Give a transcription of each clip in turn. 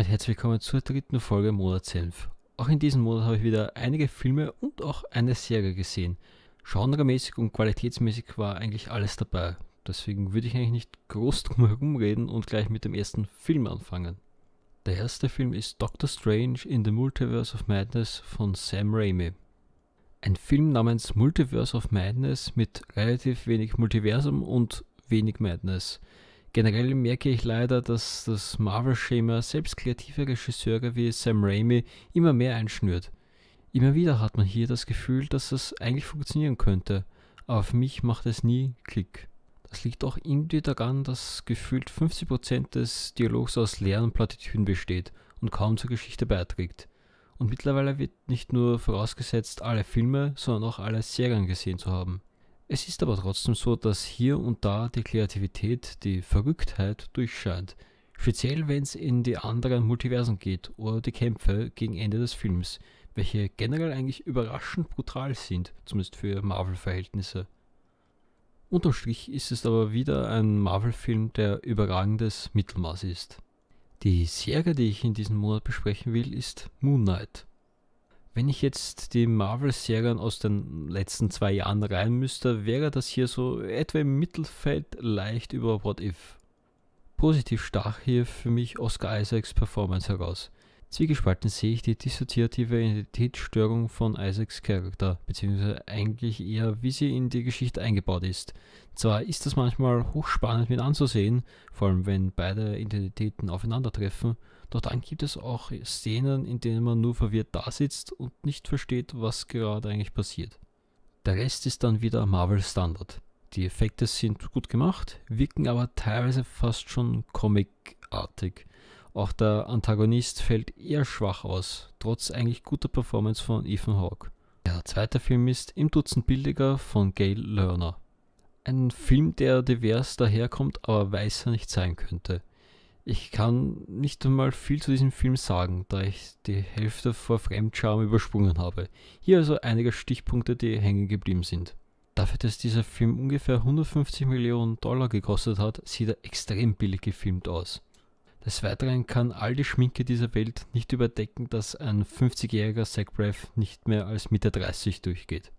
damit herzlich willkommen zur dritten Folge Monatshelf. Auch in diesem Monat habe ich wieder einige Filme und auch eine Serie gesehen. Genremäßig und qualitätsmäßig war eigentlich alles dabei. Deswegen würde ich eigentlich nicht groß drum herum reden und gleich mit dem ersten Film anfangen. Der erste Film ist Doctor Strange in the Multiverse of Madness von Sam Raimi. Ein Film namens Multiverse of Madness mit relativ wenig Multiversum und wenig Madness. Generell merke ich leider, dass das Marvel-Schema selbst kreative Regisseure wie Sam Raimi immer mehr einschnürt. Immer wieder hat man hier das Gefühl, dass es eigentlich funktionieren könnte, aber für mich macht es nie Klick. Das liegt auch irgendwie daran, dass gefühlt 50% des Dialogs aus leeren Plattitüden besteht und kaum zur Geschichte beiträgt. Und mittlerweile wird nicht nur vorausgesetzt, alle Filme, sondern auch alle Serien gesehen zu haben. Es ist aber trotzdem so, dass hier und da die Kreativität, die Verrücktheit durchscheint. Speziell wenn es in die anderen Multiversen geht oder die Kämpfe gegen Ende des Films, welche generell eigentlich überraschend brutal sind, zumindest für Marvel-Verhältnisse. Unterm Strich ist es aber wieder ein Marvel-Film, der überragendes Mittelmaß ist. Die Serie, die ich in diesem Monat besprechen will, ist Moon Knight. Wenn ich jetzt die Marvel-Serien aus den letzten zwei Jahren rein müsste, wäre das hier so etwa im Mittelfeld leicht über What If. Positiv stach hier für mich Oscar Isaacs Performance heraus. Zwiegespalten sehe ich die dissoziative Identitätsstörung von Isaacs Charakter, beziehungsweise eigentlich eher, wie sie in die Geschichte eingebaut ist. Zwar ist das manchmal hochspannend mit anzusehen, vor allem wenn beide Identitäten aufeinandertreffen, doch dann gibt es auch Szenen, in denen man nur verwirrt da sitzt und nicht versteht, was gerade eigentlich passiert. Der Rest ist dann wieder Marvel Standard. Die Effekte sind gut gemacht, wirken aber teilweise fast schon comicartig. Auch der Antagonist fällt eher schwach aus, trotz eigentlich guter Performance von Ethan Hawke. Der zweite Film ist Im Dutzend Bildiger von Gail Lerner. Ein Film, der divers daherkommt, aber weißer nicht sein könnte. Ich kann nicht einmal viel zu diesem Film sagen, da ich die Hälfte vor Fremdscham übersprungen habe. Hier also einige Stichpunkte, die hängen geblieben sind. Dafür, dass dieser Film ungefähr 150 Millionen Dollar gekostet hat, sieht er extrem billig gefilmt aus. Des Weiteren kann all die Schminke dieser Welt nicht überdecken, dass ein 50-jähriger Zach Braff nicht mehr als Mitte 30 durchgeht.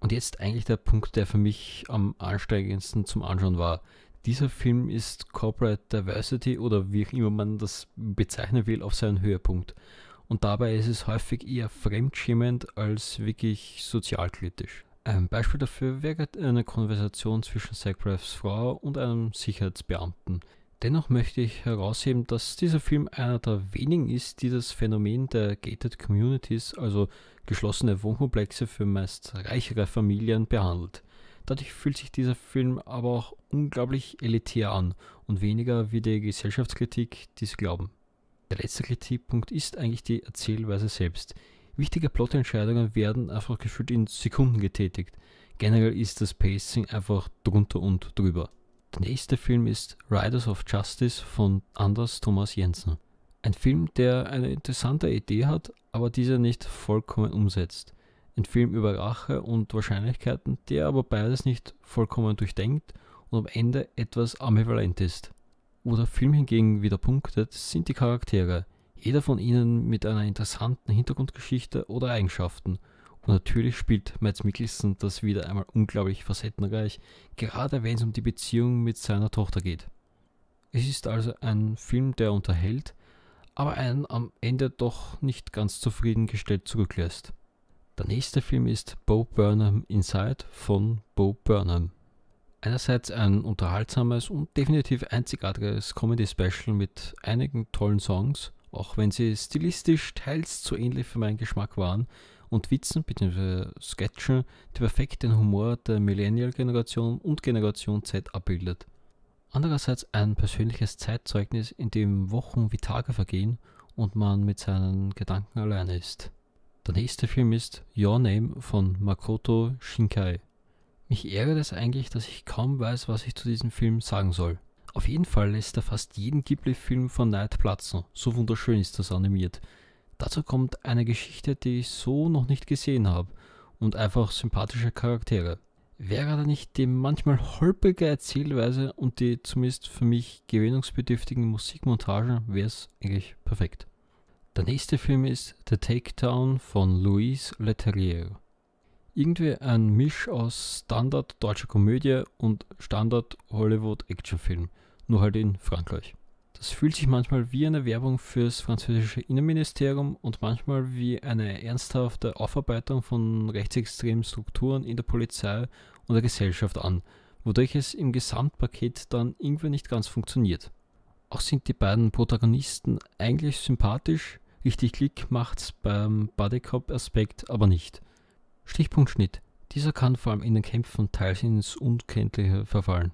Und jetzt eigentlich der Punkt, der für mich am anstrengendsten zum Anschauen war dieser Film ist Corporate Diversity oder wie auch immer man das bezeichnen will, auf seinen Höhepunkt. Und dabei ist es häufig eher fremdschämend als wirklich sozialkritisch. Ein Beispiel dafür wäre eine Konversation zwischen Zagreifs Frau und einem Sicherheitsbeamten. Dennoch möchte ich herausheben, dass dieser Film einer der wenigen ist, die das Phänomen der Gated Communities, also geschlossene Wohnkomplexe für meist reichere Familien, behandelt. Dadurch fühlt sich dieser Film aber auch unglaublich elitär an und weniger wie die Gesellschaftskritik, die sie glauben. Der letzte Kritikpunkt ist eigentlich die Erzählweise selbst. Wichtige Plotentscheidungen werden einfach gefühlt in Sekunden getätigt. Generell ist das Pacing einfach drunter und drüber. Der nächste Film ist Riders of Justice von Anders Thomas Jensen. Ein Film, der eine interessante Idee hat, aber diese nicht vollkommen umsetzt ein Film über Rache und Wahrscheinlichkeiten, der aber beides nicht vollkommen durchdenkt und am Ende etwas ambivalent ist. Wo der Film hingegen wieder punktet, sind die Charaktere, jeder von ihnen mit einer interessanten Hintergrundgeschichte oder Eigenschaften. Und natürlich spielt Mads Mikkelsen das wieder einmal unglaublich facettenreich, gerade wenn es um die Beziehung mit seiner Tochter geht. Es ist also ein Film, der unterhält, aber einen am Ende doch nicht ganz zufriedengestellt zurücklässt. Der nächste Film ist Bo Burnham Inside von Bo Burnham. Einerseits ein unterhaltsames und definitiv einzigartiges Comedy-Special mit einigen tollen Songs, auch wenn sie stilistisch teils zu ähnlich für meinen Geschmack waren und Witzen bzw. Sketchen, die perfekt den Humor der Millennial-Generation und Generation Z abbildet. Andererseits ein persönliches Zeitzeugnis, in dem Wochen wie Tage vergehen und man mit seinen Gedanken alleine ist. Der nächste Film ist Your Name von Makoto Shinkai. Mich ärgert es eigentlich, dass ich kaum weiß, was ich zu diesem Film sagen soll. Auf jeden Fall lässt er fast jeden Ghibli-Film von Neid platzen, so wunderschön ist das animiert. Dazu kommt eine Geschichte, die ich so noch nicht gesehen habe und einfach sympathische Charaktere. Wäre da nicht die manchmal holprige Erzählweise und die zumindest für mich gewöhnungsbedürftigen Musikmontagen, wäre es eigentlich perfekt. Der nächste Film ist The Takedown von Louise Leterrier. Irgendwie ein Misch aus Standard deutscher Komödie und Standard Hollywood Actionfilm, nur halt in Frankreich. Das fühlt sich manchmal wie eine Werbung fürs französische Innenministerium und manchmal wie eine ernsthafte Aufarbeitung von rechtsextremen Strukturen in der Polizei und der Gesellschaft an, wodurch es im Gesamtpaket dann irgendwie nicht ganz funktioniert. Auch sind die beiden Protagonisten eigentlich sympathisch, Richtig Klick macht's beim Bodycop-Aspekt aber nicht. Stichpunkt Schnitt. Dieser kann vor allem in den Kämpfen teils ins Unkenntliche verfallen.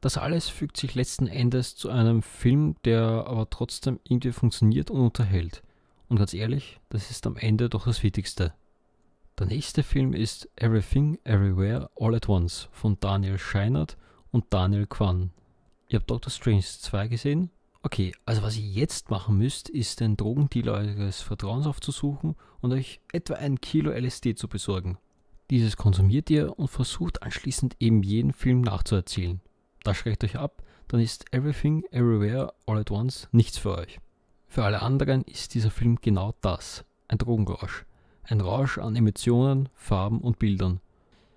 Das alles fügt sich letzten Endes zu einem Film, der aber trotzdem irgendwie funktioniert und unterhält. Und ganz ehrlich, das ist am Ende doch das Wichtigste. Der nächste Film ist Everything, Everywhere, All at Once von Daniel Scheinert und Daniel Kwan. Ihr habt Doctor Strange 2 gesehen, Okay, also was ihr jetzt machen müsst, ist den Drogendealer eures Vertrauens aufzusuchen und euch etwa ein Kilo LSD zu besorgen. Dieses konsumiert ihr und versucht anschließend eben jeden Film nachzuerzählen. Das schreckt euch ab, dann ist Everything, Everywhere, All at Once nichts für euch. Für alle anderen ist dieser Film genau das, ein Drogenrausch. Ein Rausch an Emotionen, Farben und Bildern.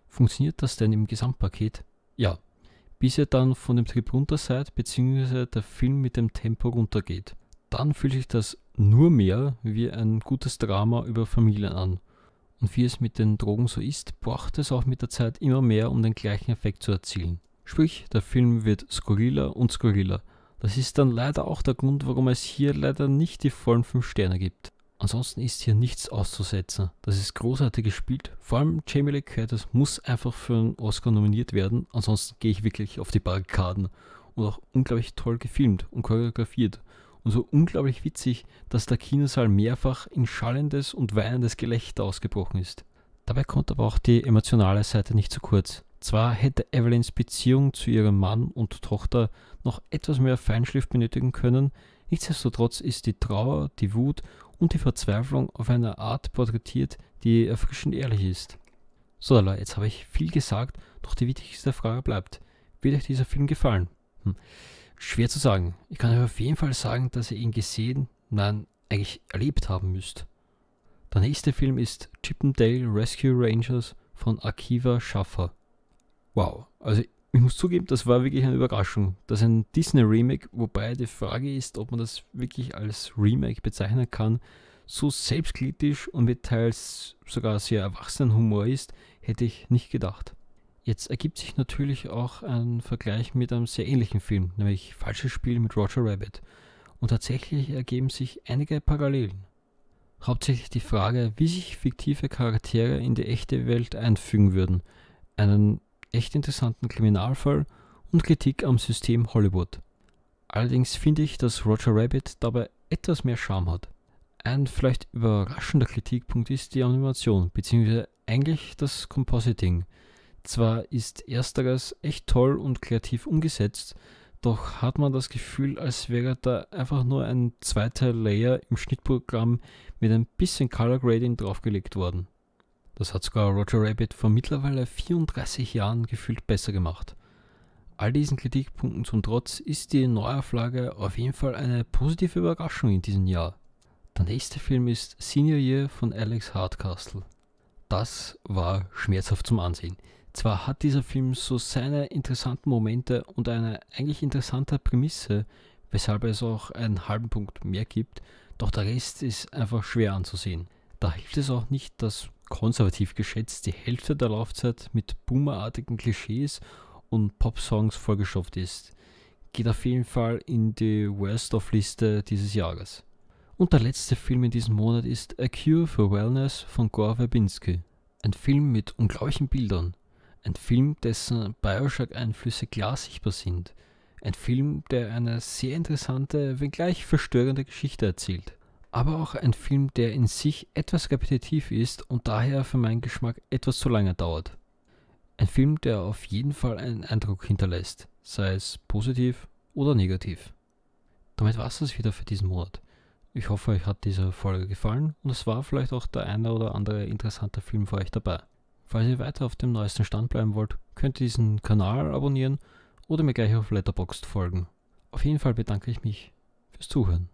Funktioniert das denn im Gesamtpaket? Ja, bis ihr dann von dem Trip runter seid, beziehungsweise der Film mit dem Tempo runtergeht. Dann fühlt sich das nur mehr wie ein gutes Drama über Familien an. Und wie es mit den Drogen so ist, braucht es auch mit der Zeit immer mehr, um den gleichen Effekt zu erzielen. Sprich, der Film wird skurriler und skurriler. Das ist dann leider auch der Grund, warum es hier leider nicht die vollen 5 Sterne gibt. Ansonsten ist hier nichts auszusetzen. Das ist großartig gespielt. Vor allem Jamie Lee Curtis muss einfach für einen Oscar nominiert werden. Ansonsten gehe ich wirklich auf die Barrikaden. Und auch unglaublich toll gefilmt und choreografiert. Und so unglaublich witzig, dass der Kinosaal mehrfach in schallendes und weinendes Gelächter ausgebrochen ist. Dabei kommt aber auch die emotionale Seite nicht zu kurz. Zwar hätte Evelyns Beziehung zu ihrem Mann und Tochter noch etwas mehr Feinschliff benötigen können, nichtsdestotrotz ist die Trauer, die Wut und die Verzweiflung auf eine Art porträtiert, die erfrischend ehrlich ist. So, jetzt habe ich viel gesagt, doch die wichtigste Frage bleibt, wird euch dieser Film gefallen? Hm. Schwer zu sagen. Ich kann euch auf jeden Fall sagen, dass ihr ihn gesehen, nein, eigentlich erlebt haben müsst. Der nächste Film ist Chippendale Rescue Rangers von Akiva Schaffer. Wow, also ich muss zugeben, das war wirklich eine Überraschung. dass ein Disney-Remake, wobei die Frage ist, ob man das wirklich als Remake bezeichnen kann. So selbstkritisch und mit teils sogar sehr erwachsenen Humor ist, hätte ich nicht gedacht. Jetzt ergibt sich natürlich auch ein Vergleich mit einem sehr ähnlichen Film, nämlich Falsches Spiel mit Roger Rabbit. Und tatsächlich ergeben sich einige Parallelen. Hauptsächlich die Frage, wie sich fiktive Charaktere in die echte Welt einfügen würden. Einen echt interessanten Kriminalfall und Kritik am System Hollywood. Allerdings finde ich, dass Roger Rabbit dabei etwas mehr Charme hat. Ein vielleicht überraschender Kritikpunkt ist die Animation, beziehungsweise eigentlich das Compositing. Zwar ist ersteres echt toll und kreativ umgesetzt, doch hat man das Gefühl, als wäre da einfach nur ein zweiter Layer im Schnittprogramm mit ein bisschen Color Grading draufgelegt worden. Das hat sogar Roger Rabbit vor mittlerweile 34 Jahren gefühlt besser gemacht. All diesen Kritikpunkten zum Trotz ist die Neuauflage auf jeden Fall eine positive Überraschung in diesem Jahr. Der nächste Film ist Senior Year von Alex Hardcastle. Das war schmerzhaft zum Ansehen. Zwar hat dieser Film so seine interessanten Momente und eine eigentlich interessante Prämisse, weshalb es auch einen halben Punkt mehr gibt, doch der Rest ist einfach schwer anzusehen. Da hilft es auch nicht, dass konservativ geschätzt die Hälfte der Laufzeit mit boomerartigen Klischees und Pop-Songs vollgeschopft ist. Geht auf jeden Fall in die Worst-of-Liste dieses Jahres. Und der letzte Film in diesem Monat ist A Cure for Wellness von Gore Verbinski. Ein Film mit unglaublichen Bildern. Ein Film, dessen Bioshock-Einflüsse klar sichtbar sind. Ein Film, der eine sehr interessante, wenngleich verstörende Geschichte erzählt aber auch ein Film, der in sich etwas repetitiv ist und daher für meinen Geschmack etwas zu lange dauert. Ein Film, der auf jeden Fall einen Eindruck hinterlässt, sei es positiv oder negativ. Damit war es das wieder für diesen Monat. Ich hoffe, euch hat diese Folge gefallen und es war vielleicht auch der eine oder andere interessante Film für euch dabei. Falls ihr weiter auf dem neuesten Stand bleiben wollt, könnt ihr diesen Kanal abonnieren oder mir gleich auf Letterboxd folgen. Auf jeden Fall bedanke ich mich fürs Zuhören.